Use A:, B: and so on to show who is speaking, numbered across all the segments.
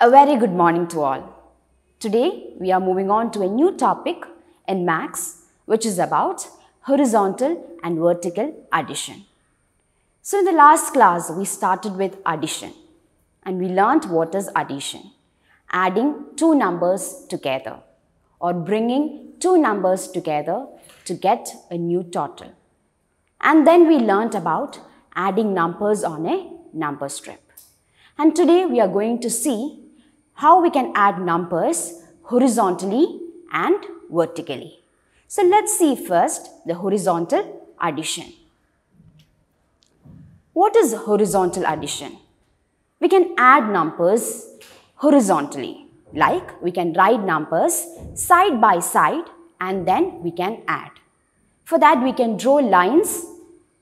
A: A very good morning to all. Today we are moving on to a new topic in Max which is about horizontal and vertical addition. So in the last class we started with addition and we learnt what is addition. Adding two numbers together or bringing two numbers together to get a new total. And then we learnt about adding numbers on a number strip. And today we are going to see how we can add numbers horizontally and vertically. So let's see first the horizontal addition. What is horizontal addition? We can add numbers horizontally like we can write numbers side by side and then we can add. For that we can draw lines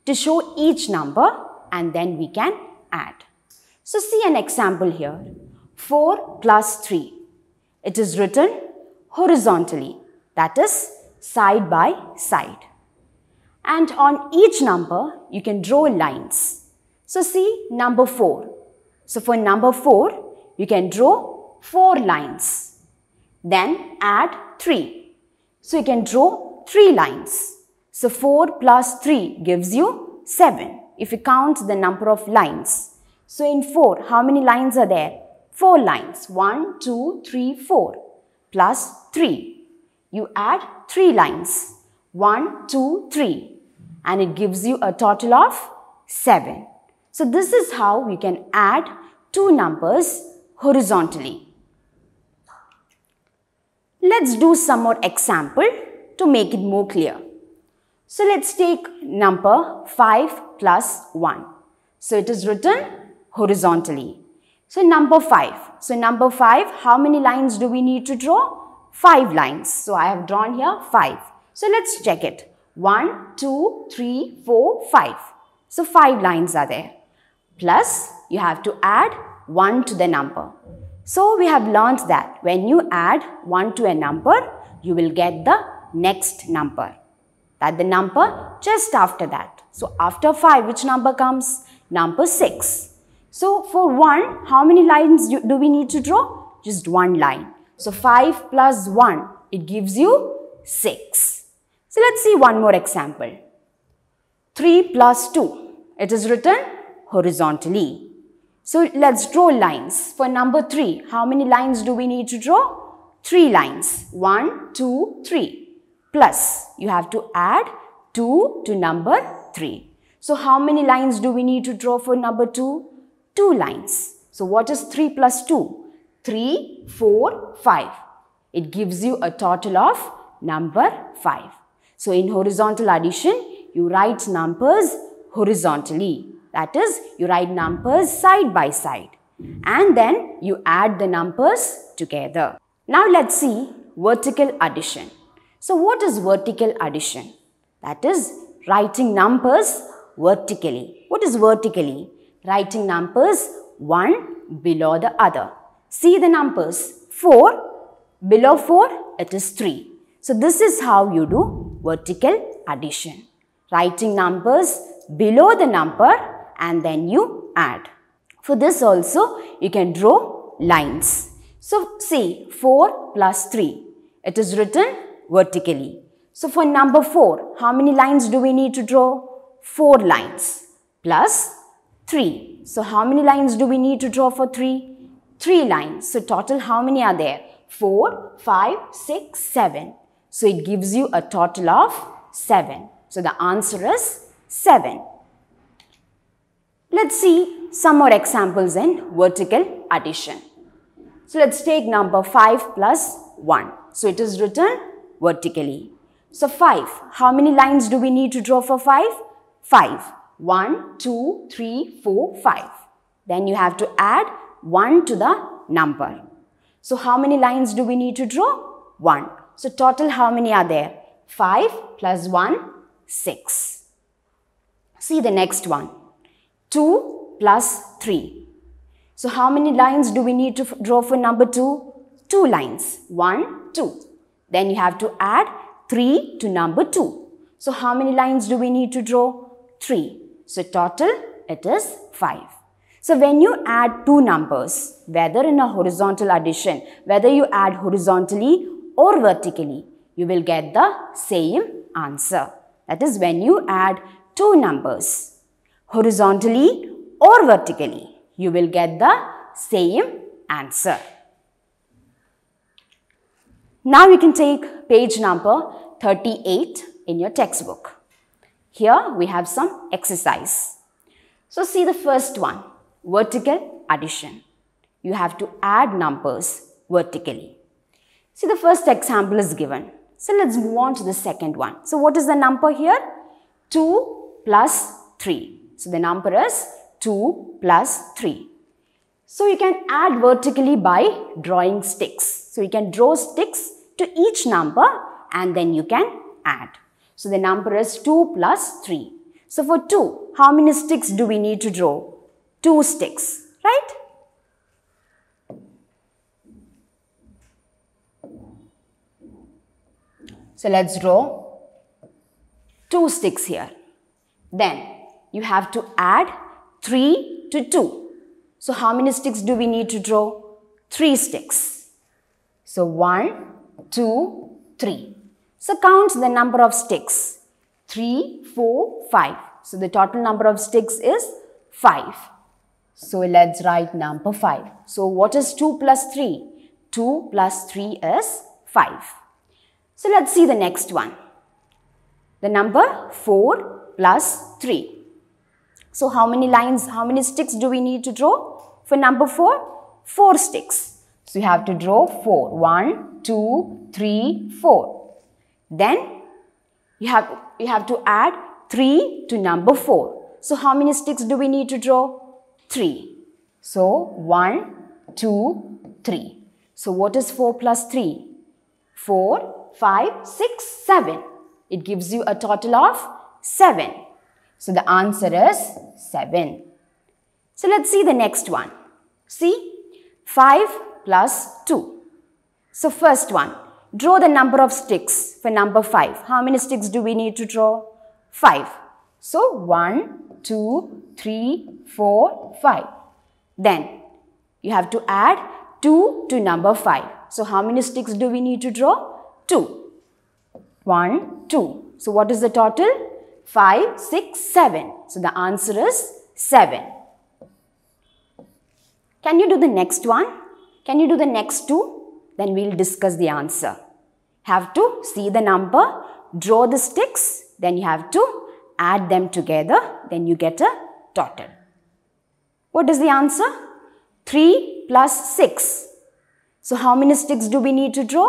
A: to show each number and then we can add. So see an example here. 4 plus 3. It is written horizontally, that is side by side. And on each number, you can draw lines. So see number 4. So for number 4, you can draw 4 lines. Then add 3. So you can draw 3 lines. So 4 plus 3 gives you 7 if you count the number of lines. So in 4, how many lines are there? 4 lines. 1, 2, 3, 4 plus 3. You add 3 lines. 1, 2, 3 and it gives you a total of 7. So this is how we can add two numbers horizontally. Let's do some more example to make it more clear. So let's take number 5 plus 1. So it is written horizontally. So number 5. So number 5, how many lines do we need to draw? 5 lines. So I have drawn here 5. So let's check it. 1, 2, 3, 4, 5. So 5 lines are there. Plus you have to add 1 to the number. So we have learned that when you add 1 to a number, you will get the next number. That the number just after that. So after 5, which number comes? Number 6. So for 1, how many lines do, we need to draw? Just one line. So 5 plus 1, it gives you 6. So let's see one more example. 3 plus 2, it is written horizontally. So let's draw lines. For number 3, how many lines do we need to draw? 3 lines. 1, 2, 3. Plus, you have to add 2 to number 3. So how many lines do we need to draw for number 2? two lines. So what is 3 plus 2? 3, 4, 5. It gives you a total of number 5. So in horizontal addition, you write numbers horizontally. That is, you write numbers side by side. And then you add the numbers together. Now let's see vertical addition. So what is vertical addition? That is, writing numbers vertically. What is vertically? writing numbers one below the other. See the numbers 4 below 4 it is 3. So this is how you do vertical addition. Writing numbers below the number and then you add. For this also you can draw lines. So see 4 plus 3 it is written vertically. So for number 4 how many lines do we need to draw? 4 lines plus 3. So how many lines do we need to draw for 3? 3 lines. So total how many are there? 4, 5, 6, 7. So it gives you a total of 7. So the answer is 7. Let's see some more examples in vertical addition. So let's take number 5 plus 1. So it is written vertically. So 5. How many lines do we need to draw for 5? 5. 1, 2, 3, 4, 5. Then you have to add 1 to the number. So how many lines do we need to draw? 1. So total how many are there? 5 plus 1, 6. See the next one. 2 plus 3. So how many lines do we need to draw for number 2? 2 lines. 1, 2. Then you have to add 3 to number 2. So how many lines do we need to draw? 3. So total it is 5. So when you add two numbers, whether in a horizontal addition, whether you add horizontally or vertically, you will get the same answer. That is when you add two numbers, horizontally or vertically, you will get the same answer. Now you can take page number 38 in your textbook. Here we have some exercise. So see the first one, vertical addition. You have to add numbers vertically. See the first example is given. So let's move on to the second one. So what is the number here? 2 plus 3. So the number is 2 plus 3. So you can add vertically by drawing sticks. So you can draw sticks to each number and then you can add. So the number is 2 plus 3. So for 2, how many sticks do we need to draw? 2 sticks, right? So let's draw 2 sticks here. Then you have to add 3 to 2. So how many sticks do we need to draw? 3 sticks. So 1, 2, 3. So count the number of sticks. 3, 4, 5. So the total number of sticks is 5. So let's write number 5. So what is 2 plus 3? 2 plus 3 is 5. So let's see the next one. The number 4 plus 3. So how many lines, how many sticks do we need to draw? For number 4, 4 sticks. So you have to draw 4. 1, 2, 3, 4. Then you have, you have to add 3 to number 4. So how many sticks do we need to draw? 3. So 1, 2, 3. So what is 4 plus 3? 4, 5, 6, 7. It gives you a total of 7. So the answer is 7. So let's see the next one. See? 5 plus 2. So first one, draw the number of sticks for number 5. How many sticks do we need to draw? 5. So 1, 2, 3, 4, 5. Then you have to add 2 to number 5. So how many sticks do we need to draw? 2. 1, 2. So what is the total? 5, 6, 7. So the answer is 7. Can you do the next one? Can you do the next two? then we'll discuss the answer. Have to see the number, draw the sticks, then you have to add them together, then you get a total. What is the answer? 3 plus 6. So how many sticks do we need to draw?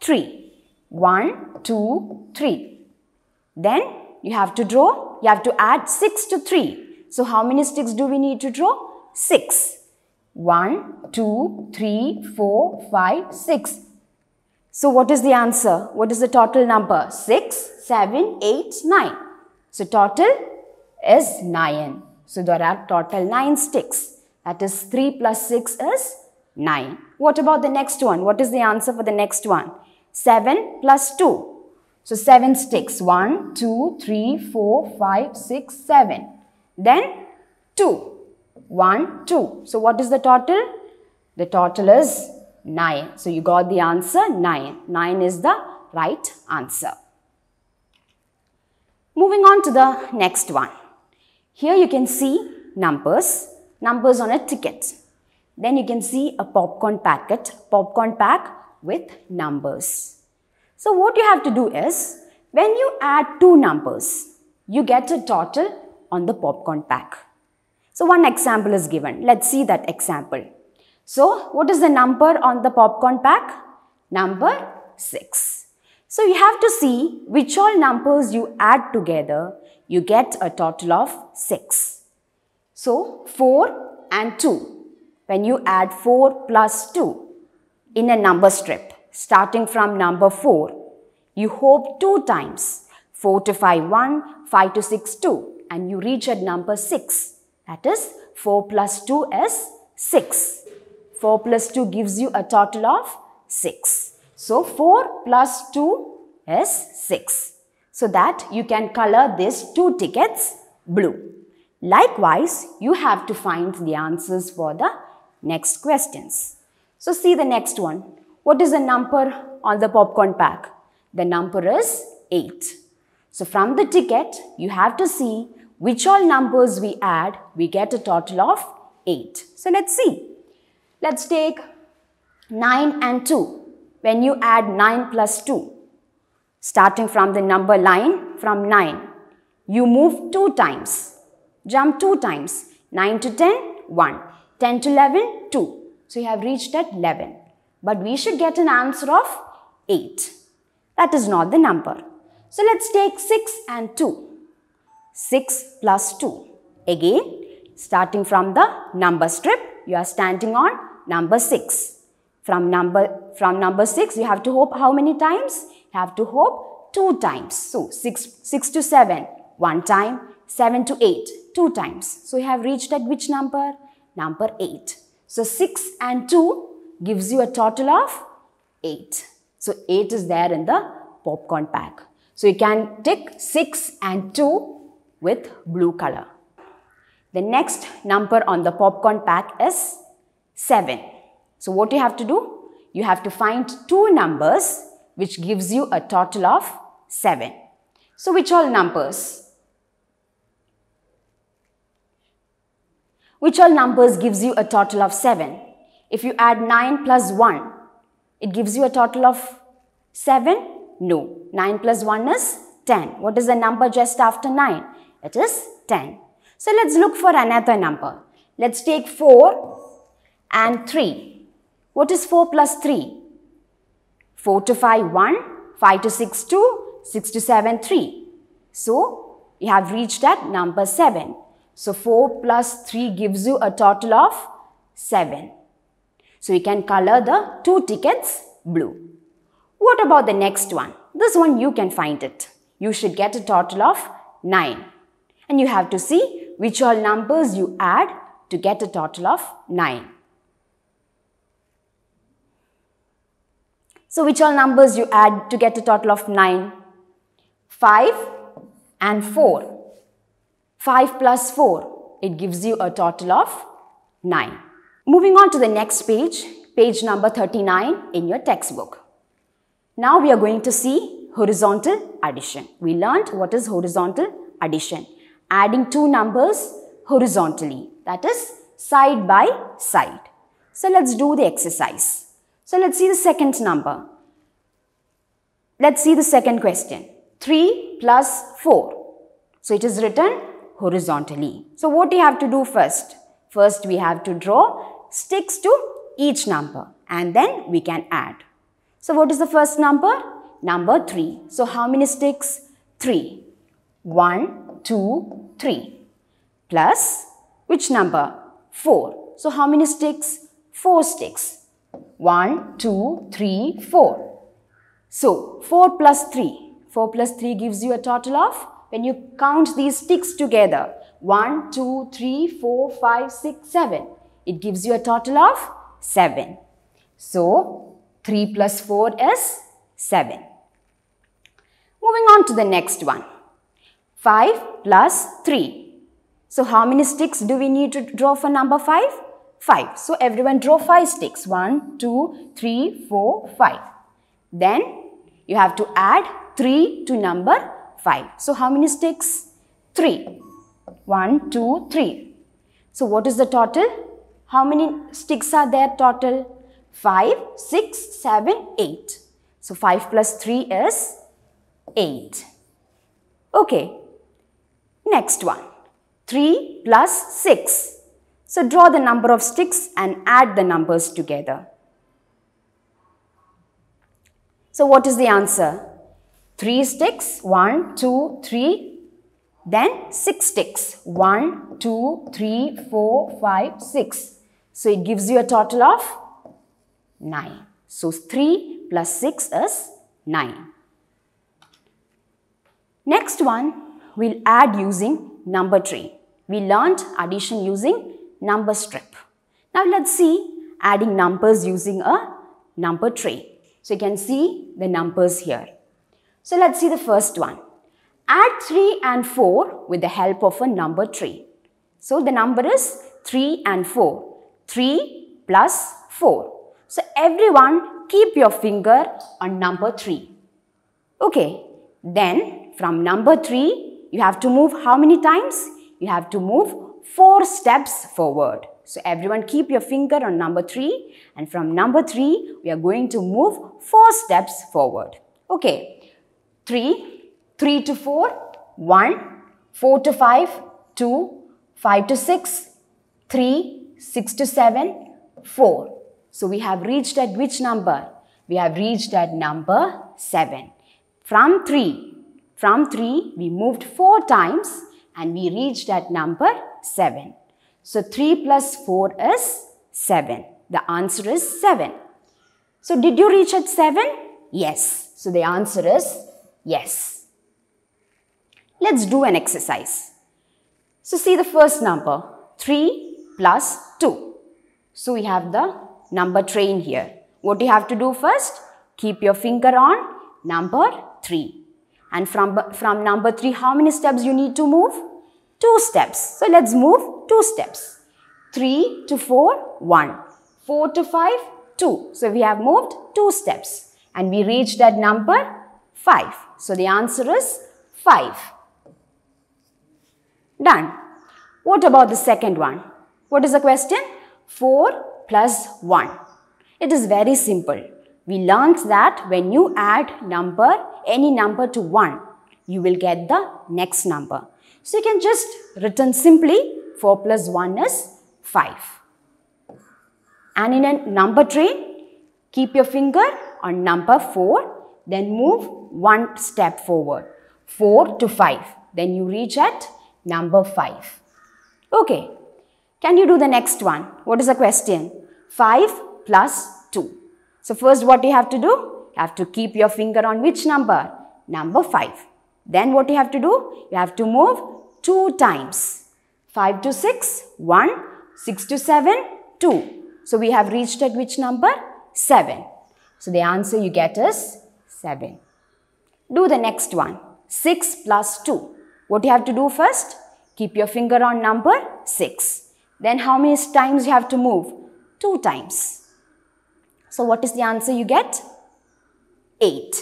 A: 3. 1, 2, 3. Then you have to draw, you have to add 6 to 3. So how many sticks do we need to draw? 6. 1, 2, 3, 4, 5, 6. So what is the answer? What is the total number? 6, 7, 8, 9. So total is 9. So there are total 9 sticks. That is 3 plus 6 is 9. What about the next one? What is the answer for the next one? 7 plus 2. So 7 sticks. 1, 2, 3, 4, 5, 6, 7. Then 2. 1, 2. So what is the total? The total is 9. So you got the answer 9. 9 is the right answer. Moving on to the next one. Here you can see numbers, numbers on a ticket. Then you can see a popcorn packet, popcorn pack with numbers. So what you have to do is, when you add two numbers, you get a total on the popcorn pack. So one example is given. Let's see that example. So what is the number on the popcorn pack? Number 6. So you have to see which all numbers you add together, you get a total of 6. So 4 and 2. When you add 4 plus 2 in a number strip, starting from number 4, you hope 2 times. 4 to 5, 1, 5 to 6, 2 and you reach at number 6. That is 4 plus 2 is 6. 4 plus 2 gives you a total of 6. So 4 plus 2 is 6. So that you can color these two tickets blue. Likewise, you have to find the answers for the next questions. So see the next one. What is the number on the popcorn pack? The number is 8. So from the ticket, you have to see which all numbers we add, we get a total of 8. So let's see. Let's take 9 and 2. When you add 9 plus 2, starting from the number line from 9, you move 2 times, jump 2 times, 9 to 10, 1, 10 to 11, 2. So you have reached at 11. But we should get an answer of 8. That is not the number. So let's take 6 and 2. 6 plus 2. Again, starting from the number strip, you are standing on number 6. From number, from number 6, you have to hope how many times? You have to hope 2 times. So, 6, 6 to 7, 1 time, 7 to 8, 2 times. So, you have reached at which number? Number 8. So, 6 and 2 gives you a total of 8. So, 8 is there in the popcorn pack. So, you can take 6 and 2 with blue color. The next number on the popcorn pack is 7. So what you have to do? You have to find two numbers which gives you a total of 7. So which all numbers? Which all numbers gives you a total of 7? If you add 9 plus 1, it gives you a total of 7? No. 9 plus 1 is 10. What is the number just after 9? that is 10. So let's look for another number. Let's take 4 and 3. What is 4 plus 3? 4 to 5, 1. 5 to 6, 2. 6 to 7, 3. So, you have reached at number 7. So, 4 plus 3 gives you a total of 7. So, you can color the two tickets blue. What about the next one? This one you can find it. You should get a total of 9. And you have to see which all numbers you add to get a total of 9. So which all numbers you add to get a total of 9? 5 and 4. 5 plus 4, it gives you a total of 9. Moving on to the next page, page number 39 in your textbook. Now we are going to see horizontal addition. We learned what is horizontal addition adding two numbers horizontally, that is side by side. So let's do the exercise. So let's see the second number. Let's see the second question. 3 plus 4. So it is written horizontally. So what do you have to do first? First we have to draw sticks to each number and then we can add. So what is the first number? Number 3. So how many sticks? 3. 1, 2, 3 plus which number? 4. So how many sticks? 4 sticks. 1, 2, 3, 4. So 4 plus 3. 4 plus 3 gives you a total of, when you count these sticks together, 1, 2, 3, 4, 5, 6, 7. It gives you a total of 7. So 3 plus 4 is 7. Moving on to the next one. 5 plus 3. So how many sticks do we need to draw for number 5? 5. So everyone draw 5 sticks. 1, 2, 3, 4, 5. Then you have to add 3 to number 5. So how many sticks? 3. 1, 2, 3. So what is the total? How many sticks are there total? 5, 6, 7, 8. So 5 plus 3 is 8. Okay, Next one, 3 plus 6. So draw the number of sticks and add the numbers together. So what is the answer? 3 sticks, 1, 2, 3, then 6 sticks, 1, 2, 3, 4, 5, 6. So it gives you a total of 9. So 3 plus 6 is 9. Next one, we'll add using number tree. We learned addition using number strip. Now let's see adding numbers using a number tree. So you can see the numbers here. So let's see the first one. Add 3 and 4 with the help of a number tree. So the number is 3 and 4. 3 plus 4. So everyone keep your finger on number 3. Okay. Then from number 3 you have to move how many times? You have to move four steps forward. So everyone keep your finger on number three and from number three, we are going to move four steps forward. Okay, three, three to four, one, four to five, two, five to six, three, six to seven, four. So we have reached at which number? We have reached at number seven. From three, from 3, we moved 4 times and we reached at number 7. So 3 plus 4 is 7. The answer is 7. So did you reach at 7? Yes. So the answer is yes. Let's do an exercise. So see the first number, 3 plus 2. So we have the number train here. What do you have to do first? Keep your finger on number 3. And from, from number three, how many steps you need to move? Two steps. So let's move two steps. Three to four, one. Four to five, two. So we have moved two steps. And we reached that number five. So the answer is five. Done. What about the second one? What is the question? 4 plus 1. It is very simple. We learnt that when you add number any number to 1, you will get the next number. So you can just return simply 4 plus 1 is 5. And in a number tree, keep your finger on number 4, then move one step forward, 4 to 5. Then you reach at number 5. Okay, can you do the next one? What is the question? 5 plus 2. So first what you have to do? You have to keep your finger on which number? Number 5. Then what you have to do? You have to move 2 times. 5 to 6, 1. 6 to 7, 2. So we have reached at which number? 7. So the answer you get is 7. Do the next one. 6 plus 2. What you have to do first? Keep your finger on number 6. Then how many times you have to move? 2 times. So what is the answer you get? 8.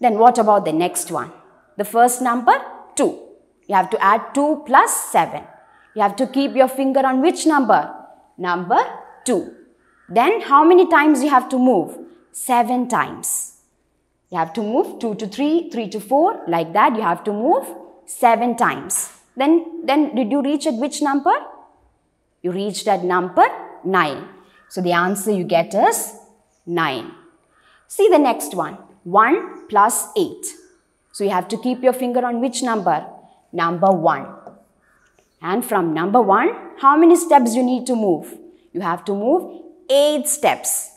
A: Then what about the next one? The first number 2. You have to add 2 plus 7. You have to keep your finger on which number? Number 2. Then how many times you have to move? 7 times. You have to move 2 to 3, 3 to 4, like that you have to move 7 times. Then, then did you reach at which number? You reached at number 9. So the answer you get is 9. See the next one. 1 plus 8. So you have to keep your finger on which number? Number 1. And from number 1, how many steps you need to move? You have to move 8 steps.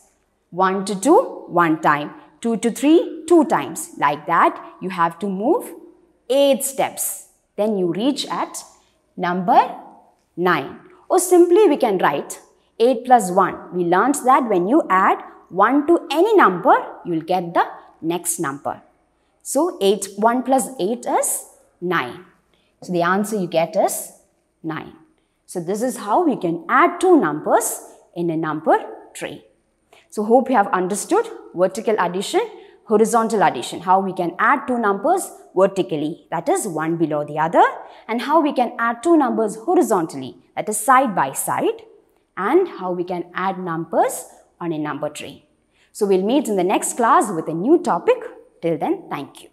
A: 1 to 2, 1 time. 2 to 3, 2 times. Like that, you have to move 8 steps. Then you reach at number 9. Or simply we can write 8 plus 1. We learned that when you add 1 to any number, you will get the next number. So 8, 1 plus 8 is 9. So the answer you get is 9. So this is how we can add two numbers in a number tree. So hope you have understood vertical addition, horizontal addition, how we can add two numbers vertically, that is one below the other, and how we can add two numbers horizontally, that is side by side, and how we can add numbers on a number tree. So we'll meet in the next class with a new topic. Till then, thank you.